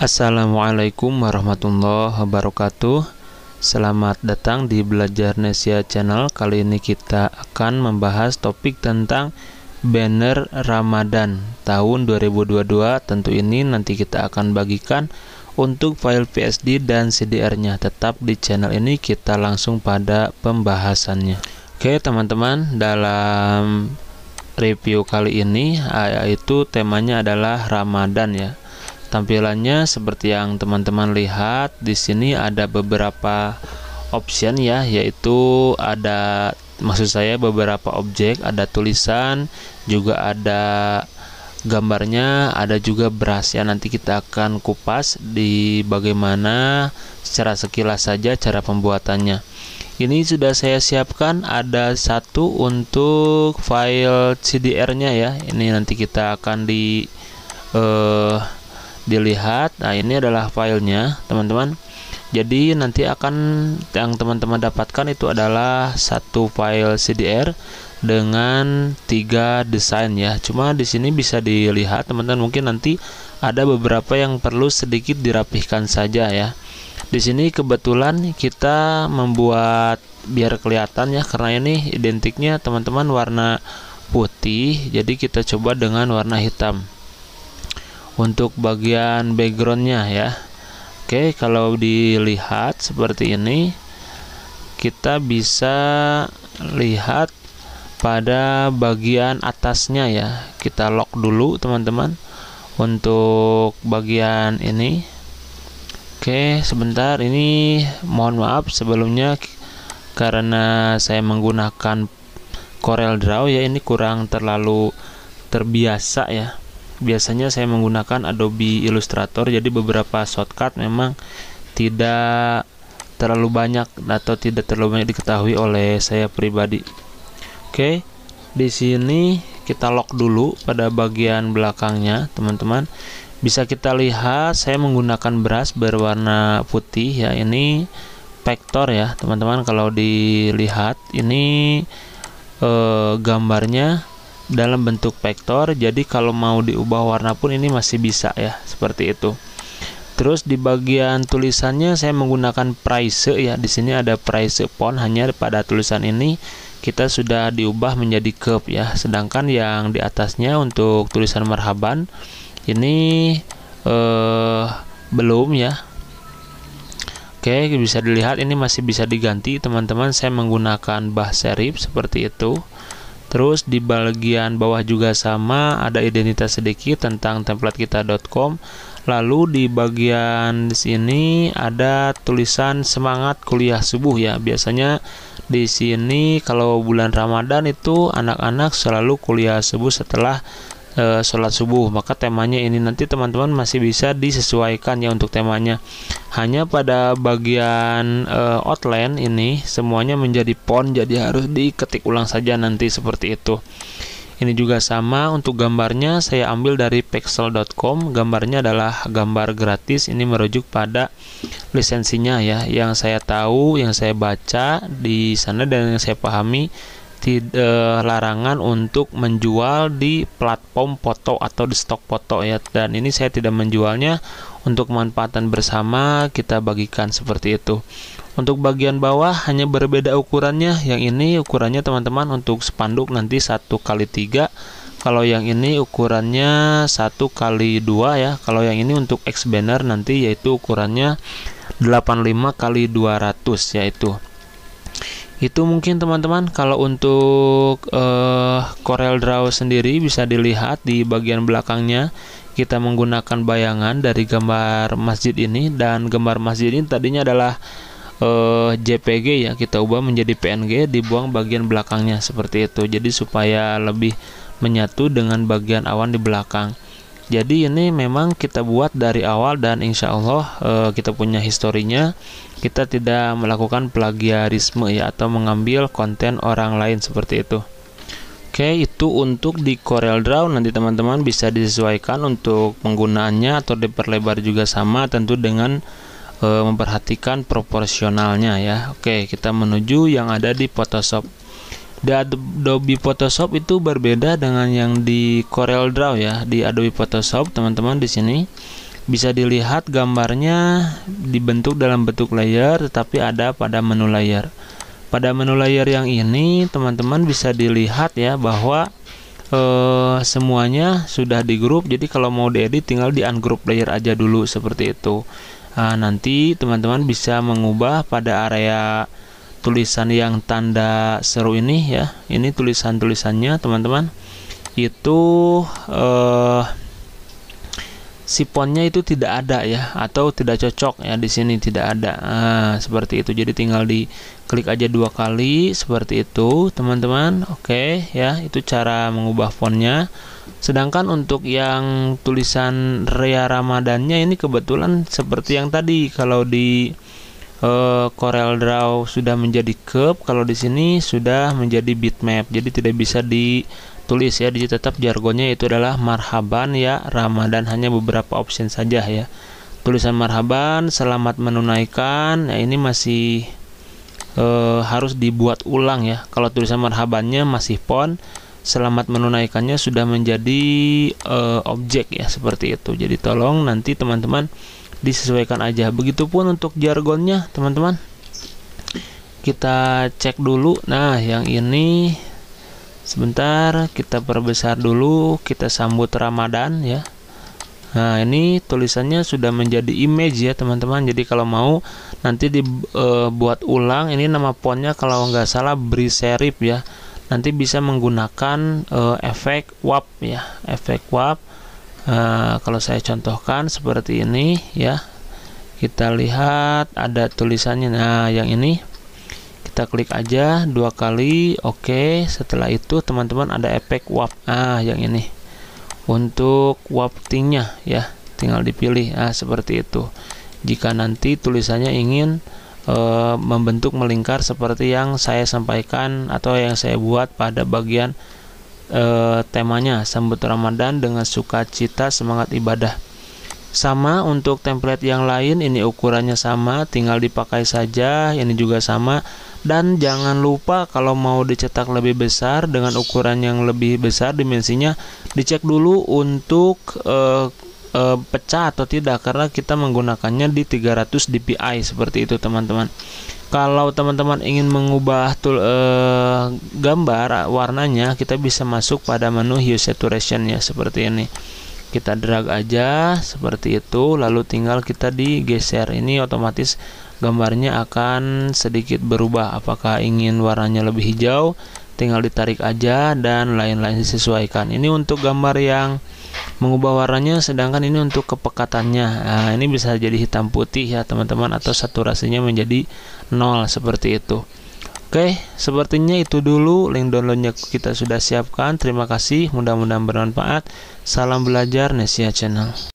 Assalamualaikum warahmatullahi wabarakatuh Selamat datang di Belajar Nesia Channel Kali ini kita akan membahas topik tentang banner Ramadan tahun 2022 Tentu ini nanti kita akan bagikan untuk file PSD dan CDR-nya Tetap di channel ini kita langsung pada pembahasannya Oke teman-teman dalam review kali ini yaitu temanya adalah Ramadan ya Tampilannya seperti yang teman-teman lihat di sini ada beberapa option ya, yaitu ada maksud saya beberapa objek, ada tulisan, juga ada gambarnya, ada juga beras ya. Nanti kita akan kupas di bagaimana secara sekilas saja cara pembuatannya ini sudah saya siapkan ada satu untuk file CDR nya ya ini nanti kita akan di uh, dilihat nah ini adalah filenya teman-teman jadi nanti akan yang teman-teman dapatkan itu adalah satu file CDR dengan tiga desain ya cuma di sini bisa dilihat teman-teman mungkin nanti ada beberapa yang perlu sedikit dirapihkan saja ya di sini kebetulan kita membuat biar kelihatan ya karena ini identiknya teman-teman warna putih jadi kita coba dengan warna hitam untuk bagian backgroundnya ya Oke kalau dilihat seperti ini kita bisa lihat pada bagian atasnya ya kita lock dulu teman-teman untuk bagian ini Oke sebentar ini mohon maaf sebelumnya karena saya menggunakan Corel Draw ya ini kurang terlalu terbiasa ya biasanya saya menggunakan Adobe Illustrator jadi beberapa shortcut memang tidak terlalu banyak atau tidak terlalu banyak diketahui oleh saya pribadi. Oke, di sini kita lock dulu pada bagian belakangnya, teman-teman. Bisa kita lihat saya menggunakan brush berwarna putih ya. Ini vektor ya, teman-teman. Kalau dilihat ini eh, gambarnya dalam bentuk vektor jadi kalau mau diubah warna pun ini masih bisa ya seperti itu terus di bagian tulisannya saya menggunakan price ya di sini ada price font hanya pada tulisan ini kita sudah diubah menjadi curve ya sedangkan yang di atasnya untuk tulisan marhaban ini eh, belum ya Oke, bisa dilihat ini masih bisa diganti teman-teman. Saya menggunakan bah serif seperti itu. Terus di bagian bawah juga sama, ada identitas sedikit tentang template kita.com. Lalu di bagian di sini ada tulisan semangat kuliah subuh ya. Biasanya di sini kalau bulan Ramadan itu anak-anak selalu kuliah subuh setelah e, sholat subuh maka temanya ini nanti teman-teman masih bisa disesuaikan ya untuk temanya hanya pada bagian e, outline ini semuanya menjadi pon jadi harus diketik ulang saja nanti seperti itu ini juga sama untuk gambarnya saya ambil dari pixel.com gambarnya adalah gambar gratis ini merujuk pada lisensinya ya yang saya tahu yang saya baca di sana dan yang saya pahami tidak eh, larangan untuk menjual di platform foto atau di stok foto ya dan ini saya tidak menjualnya untuk manfaatan bersama kita bagikan seperti itu untuk bagian bawah hanya berbeda ukurannya yang ini ukurannya teman-teman untuk spanduk nanti satu kali tiga kalau yang ini ukurannya satu kali dua ya kalau yang ini untuk X banner nanti yaitu ukurannya 85 kali 200 yaitu itu mungkin teman-teman kalau untuk uh, Corel Draw sendiri bisa dilihat di bagian belakangnya kita menggunakan bayangan dari gambar masjid ini dan gambar masjid ini tadinya adalah uh, eh, JPG ya kita ubah menjadi PNG dibuang bagian belakangnya seperti itu jadi supaya lebih menyatu dengan bagian awan di belakang jadi ini memang kita buat dari awal dan insya Allah e, kita punya historinya. Kita tidak melakukan plagiarisme ya atau mengambil konten orang lain seperti itu. Oke, itu untuk di Corel Draw nanti teman-teman bisa disesuaikan untuk penggunaannya atau diperlebar juga sama tentu dengan e, memperhatikan proporsionalnya ya. Oke, kita menuju yang ada di Photoshop di Adobe Photoshop itu berbeda dengan yang di Corel Draw ya. Di Adobe Photoshop, teman-teman di sini bisa dilihat gambarnya dibentuk dalam bentuk layer tetapi ada pada menu layer. Pada menu layer yang ini, teman-teman bisa dilihat ya bahwa eh, semuanya sudah di grup. Jadi kalau mau diedit tinggal di ungroup layer aja dulu seperti itu. Nah, nanti teman-teman bisa mengubah pada area tulisan yang tanda seru ini ya ini tulisan-tulisannya teman-teman itu eh, sifonnya itu tidak ada ya atau tidak cocok ya di sini tidak ada nah, seperti itu jadi tinggal di klik aja dua kali seperti itu teman-teman oke ya itu cara mengubah fontnya sedangkan untuk yang tulisan Rea Ramadannya ini kebetulan seperti yang tadi kalau di uh, Corel Draw sudah menjadi curve, kalau di sini sudah menjadi bitmap. Jadi tidak bisa ditulis ya, di tetap jargonnya itu adalah marhaban ya Ramadan hanya beberapa option saja ya. Tulisan marhaban, selamat menunaikan. Ya ini masih eh, harus dibuat ulang ya. Kalau tulisan marhabannya masih pon, selamat menunaikannya sudah menjadi uh, objek ya seperti itu. Jadi tolong nanti teman-teman disesuaikan aja begitupun untuk jargonnya teman-teman kita cek dulu nah yang ini sebentar kita perbesar dulu kita sambut Ramadan ya Nah ini tulisannya sudah menjadi image ya teman-teman Jadi kalau mau nanti dibuat e, ulang Ini nama fontnya kalau nggak salah beri serif ya Nanti bisa menggunakan uh, efek WAP ya Efek WAP Eh, kalau saya contohkan seperti ini ya kita lihat ada tulisannya nah yang ini kita klik aja dua kali oke okay. setelah itu teman-teman ada efek warp ah yang ini untuk tingnya ya tinggal dipilih ah seperti itu jika nanti tulisannya ingin e, membentuk melingkar seperti yang saya sampaikan atau yang saya buat pada bagian eh, temanya sambut Ramadan dengan sukacita semangat ibadah. Sama untuk template yang lain, ini ukurannya sama, tinggal dipakai saja, ini juga sama. Dan jangan lupa kalau mau dicetak lebih besar dengan ukuran yang lebih besar dimensinya, dicek dulu untuk eh, e, pecah atau tidak karena kita menggunakannya di 300 dpi seperti itu teman-teman kalau teman-teman ingin mengubah tool, e, eh, gambar warnanya kita bisa masuk pada menu hue saturation ya seperti ini kita drag aja seperti itu lalu tinggal kita digeser ini otomatis gambarnya akan sedikit berubah apakah ingin warnanya lebih hijau tinggal ditarik aja dan lain-lain disesuaikan ini untuk gambar yang mengubah warnanya sedangkan ini untuk kepekatannya nah, ini bisa jadi hitam putih ya teman-teman atau saturasinya menjadi nol seperti itu Oke, sepertinya itu dulu link downloadnya kita sudah siapkan. Terima kasih, mudah-mudahan bermanfaat. Salam belajar Nesia Channel.